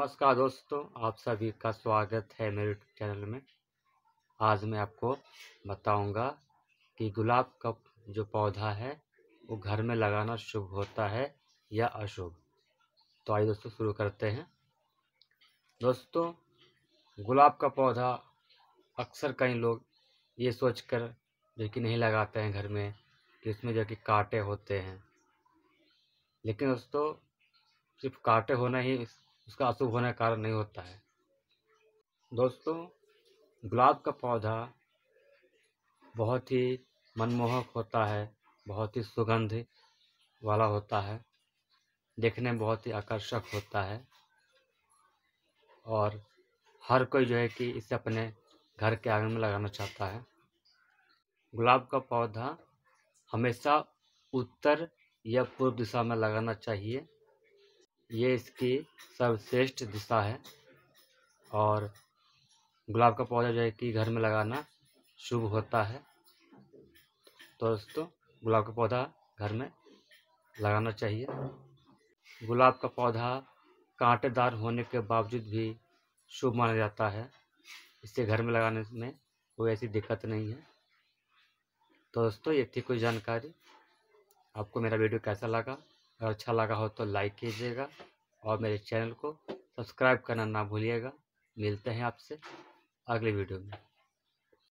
नमस्कार दोस्तों आप सभी का स्वागत है मेरे चैनल में आज मैं आपको बताऊंगा कि गुलाब का जो पौधा है वो घर में लगाना शुभ होता है या अशुभ तो आइए दोस्तों शुरू करते हैं दोस्तों गुलाब का पौधा अक्सर कई लोग ये सोचकर जो कि नहीं लगाते हैं घर में कि उसमें जो कि कांटे होते हैं लेकिन दोस्तों सिर्फ कांटे होना ही उसका अशुभ होने का कारण नहीं होता है दोस्तों गुलाब का पौधा बहुत ही मनमोहक होता है बहुत ही सुगंध वाला होता है देखने में बहुत ही आकर्षक होता है और हर कोई जो है कि इसे अपने घर के आंगन में लगाना चाहता है गुलाब का पौधा हमेशा उत्तर या पूर्व दिशा में लगाना चाहिए ये इसकी सर्वश्रेष्ठ दिशा है और गुलाब का पौधा जो है कि घर में लगाना शुभ होता है तो दोस्तों गुलाब का पौधा घर में लगाना चाहिए गुलाब का पौधा कांटेदार होने के बावजूद भी शुभ माना जाता है इससे घर में लगाने में कोई ऐसी दिक्कत नहीं है तो दोस्तों ये थी कोई जानकारी आपको मेरा वीडियो कैसा लगा अगर अच्छा लगा हो तो लाइक कीजिएगा और मेरे चैनल को सब्सक्राइब करना ना भूलिएगा मिलते हैं आपसे अगले वीडियो में